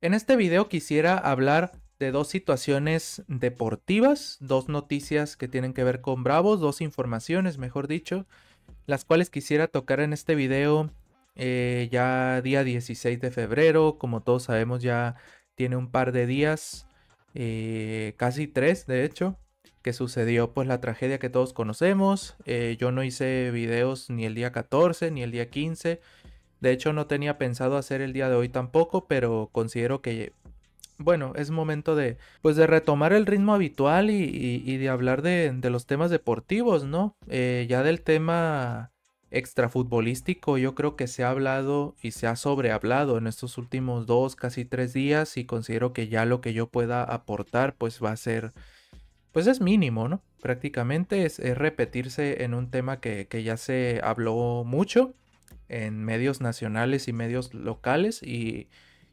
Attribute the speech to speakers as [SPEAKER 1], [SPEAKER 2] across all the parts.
[SPEAKER 1] En este video quisiera hablar de dos situaciones deportivas, dos noticias que tienen que ver con Bravos, dos informaciones, mejor dicho, las cuales quisiera tocar en este video eh, ya día 16 de febrero, como todos sabemos ya tiene un par de días, eh, casi tres de hecho, que sucedió pues la tragedia que todos conocemos. Eh, yo no hice videos ni el día 14 ni el día 15 de hecho, no tenía pensado hacer el día de hoy tampoco, pero considero que, bueno, es momento de, pues de retomar el ritmo habitual y, de hablar de, los temas deportivos, ¿no? Eh, ya del tema extrafutbolístico, yo creo que se ha hablado y se ha sobrehablado en estos últimos dos, casi tres días y considero que ya lo que yo pueda aportar, pues va a ser, pues es mínimo, ¿no? Prácticamente es, repetirse en un tema que, que ya se habló mucho en medios nacionales y medios locales. Y,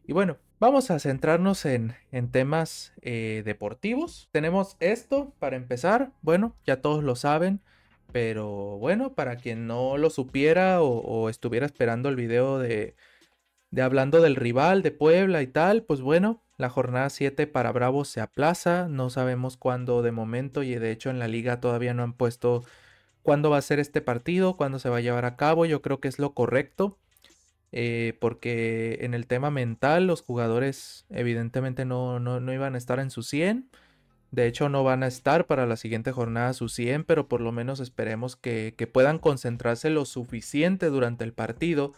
[SPEAKER 1] bueno, vamos a centrarnos en, temas eh, deportivos. Tenemos esto para empezar. Bueno, ya todos lo saben. Pero bueno, para quien no lo supiera o, estuviera esperando el video de, de hablando del rival de Puebla y tal, pues bueno, la jornada 7 para Bravos se aplaza, no sabemos cuándo de momento y de hecho en la liga todavía no han puesto cuándo va a ser este partido, cuándo se va a llevar a cabo, yo creo que es lo correcto. Eh, porque en el tema mental los jugadores evidentemente no, no, iban a estar en su 100. De hecho no van a estar para la siguiente jornada su 100, pero por lo menos esperemos que, que puedan concentrarse lo suficiente durante el partido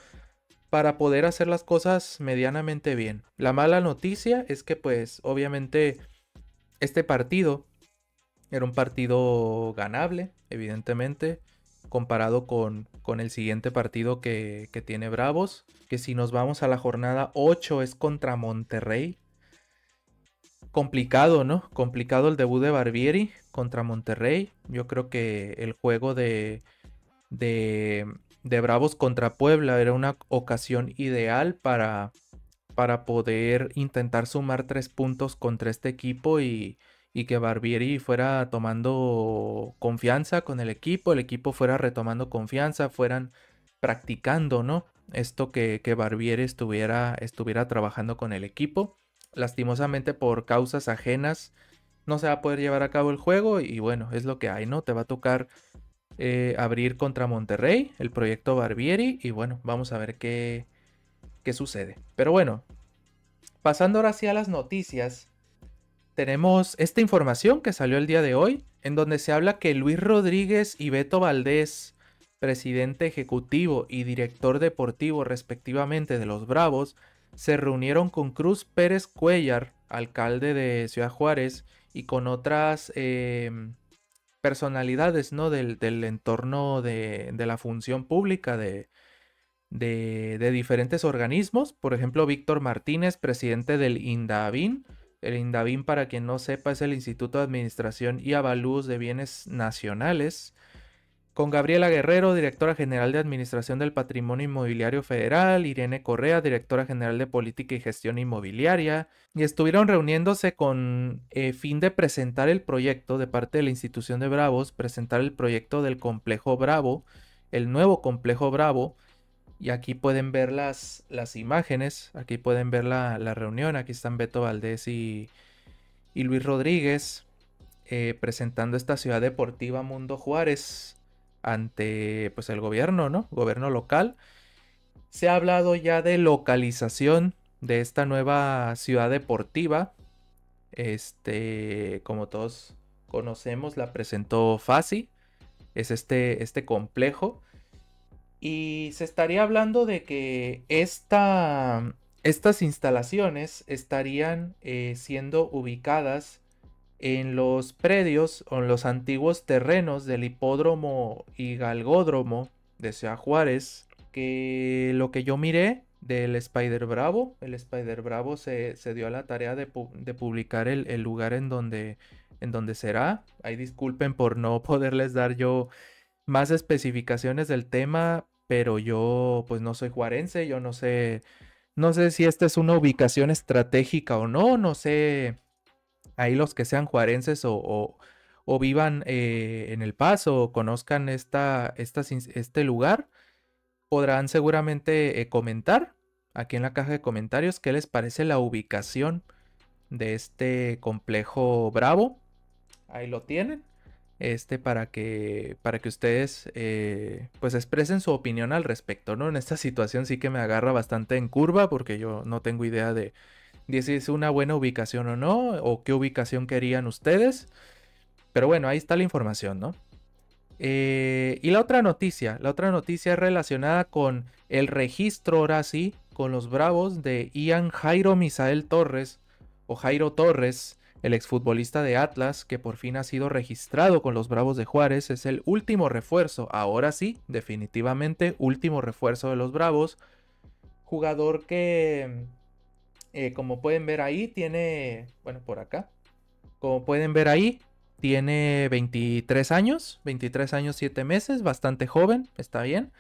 [SPEAKER 1] para poder hacer las cosas medianamente bien. La mala noticia es que pues obviamente este partido era un partido ganable, evidentemente, comparado con, con el siguiente partido que, tiene Bravos, que si nos vamos a la jornada 8 es contra Monterrey. Complicado, ¿no? Complicado el debut de Barbieri contra Monterrey. Yo creo que el juego de, de, de Bravos contra Puebla era una ocasión ideal para, para poder intentar sumar tres puntos contra este equipo y, y que Barbieri fuera tomando confianza con el equipo, el equipo fuera retomando confianza, fueran practicando, ¿no? Esto que, que Barbieri estuviera, estuviera trabajando con el equipo. Lastimosamente por causas ajenas no se va a poder llevar a cabo el juego y bueno, es lo que hay, ¿no? Te va a tocar eh, abrir contra Monterrey, el proyecto Barbieri y bueno, vamos a ver qué, qué sucede. Pero bueno, pasando ahora sí a las noticias tenemos esta información que salió el día de hoy, en donde se habla que Luis Rodríguez y Beto Valdés, presidente ejecutivo y director deportivo respectivamente de los Bravos, se reunieron con Cruz Pérez Cuellar, alcalde de Ciudad Juárez, y con otras eh, personalidades ¿no? del, entorno de, la función pública de, de diferentes organismos. Por ejemplo, Víctor Martínez, presidente del INDAVIN, el indavín para quien no sepa, es el Instituto de Administración y Avalúos de Bienes Nacionales. Con Gabriela Guerrero, directora general de Administración del Patrimonio Inmobiliario Federal, Irene Correa, directora general de Política y Gestión Inmobiliaria, y estuvieron reuniéndose con eh, fin de presentar el proyecto de parte de la institución de Bravos, presentar el proyecto del complejo Bravo, el nuevo complejo Bravo, y aquí pueden ver las, las imágenes, aquí pueden ver la, reunión, aquí están Beto Valdés y, Luis Rodríguez eh, presentando esta ciudad deportiva Mundo Juárez ante pues el gobierno, ¿no? Gobierno local. Se ha hablado ya de localización de esta nueva ciudad deportiva. Este, como todos conocemos, la presentó Fasi. Es este, este complejo y se estaría hablando de que esta, estas instalaciones estarían eh, siendo ubicadas en los predios o en los antiguos terrenos del hipódromo y galgódromo de Ciudad Juárez, que lo que yo miré del Spider Bravo, el Spider Bravo se, dio a la tarea de, publicar el, el, lugar en donde, en donde será. Ahí disculpen por no poderles dar yo más especificaciones del tema, pero yo pues no soy juarense, yo no sé, no sé si esta es una ubicación estratégica o no, no sé, ahí los que sean juarenses o, vivan eh, en El Paso o conozcan esta, esta, este lugar, podrán seguramente eh, comentar aquí en la caja de comentarios qué les parece la ubicación de este complejo Bravo. Ahí lo tienen este, para que, para que ustedes, eh, pues, expresen su opinión al respecto, ¿no? En esta situación sí que me agarra bastante en curva porque yo no tengo idea de, si es una buena ubicación o no, o qué ubicación querían ustedes. Pero bueno, ahí está la información, ¿no? Eh, y la otra noticia, la otra noticia es relacionada con el registro, ahora sí, con los Bravos de Ian Jairo Misael Torres, o Jairo Torres, el exfutbolista de Atlas, que por fin ha sido registrado con los Bravos de Juárez, es el último refuerzo, ahora sí, definitivamente último refuerzo de los Bravos. Jugador que, eh, como pueden ver ahí, tiene, bueno, por acá, como pueden ver ahí, tiene 23 años, 23 años 7 meses, bastante joven, está bien,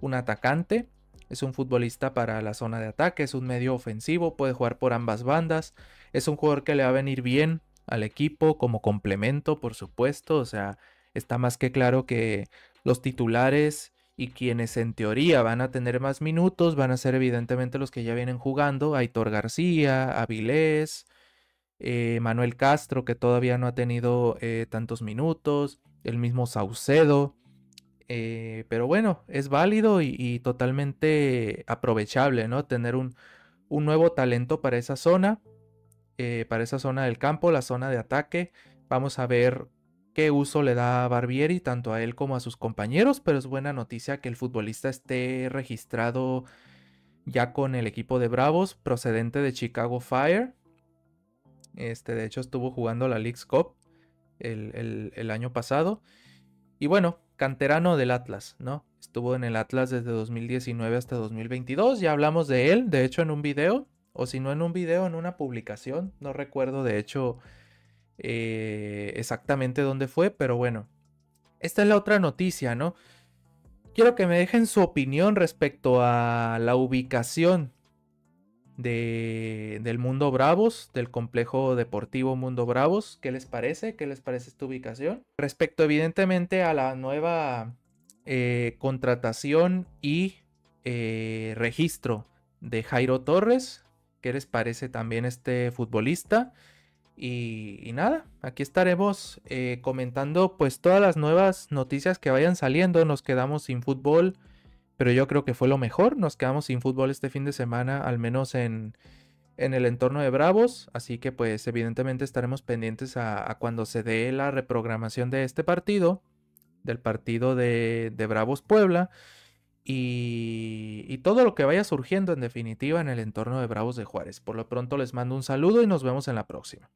[SPEAKER 1] un atacante, es un futbolista para la zona de ataque, es un medio ofensivo, puede jugar por ambas bandas. Es un jugador que le va a venir bien al equipo como complemento, por supuesto. O sea, está más que claro que los titulares y quienes en teoría van a tener más minutos van a ser evidentemente los que ya vienen jugando, Aitor García, Avilés, eh, Manuel Castro, que todavía no ha tenido eh, tantos minutos, el mismo Saucedo. Eh, pero bueno, es válido y, totalmente aprovechable, ¿no? Tener un, un nuevo talento para esa zona. Eh, para esa zona del campo, la zona de ataque. Vamos a ver qué uso le da a Barbieri, tanto a él como a sus compañeros, pero es buena noticia que el futbolista esté registrado ya con el equipo de Bravos, procedente de Chicago Fire. Este, de hecho, estuvo jugando la League's Cup el, el año pasado. Y bueno, canterano del Atlas, ¿no? Estuvo en el Atlas desde 2019 hasta 2022, ya hablamos de él, de hecho, en un video o si no en un video, en una publicación. No recuerdo de hecho eh, exactamente dónde fue, pero bueno. Esta es la otra noticia, ¿no? Quiero que me dejen su opinión respecto a la ubicación de, del Mundo Bravos, del complejo deportivo Mundo Bravos. ¿Qué les parece? ¿Qué les parece esta ubicación? Respecto evidentemente a la nueva eh, contratación y eh, registro de Jairo Torres, qué les parece también este futbolista. Y, nada, aquí estaremos eh, comentando pues todas las nuevas noticias que vayan saliendo. Nos quedamos sin fútbol, pero yo creo que fue lo mejor. Nos quedamos sin fútbol este fin de semana, al menos en, en el entorno de Bravos. Así que pues evidentemente estaremos pendientes a, cuando se dé la reprogramación de este partido, del partido de, de Bravos Puebla y, todo lo que vaya surgiendo en definitiva en el entorno de Bravos de Juárez. Por lo pronto les mando un saludo y nos vemos en la próxima.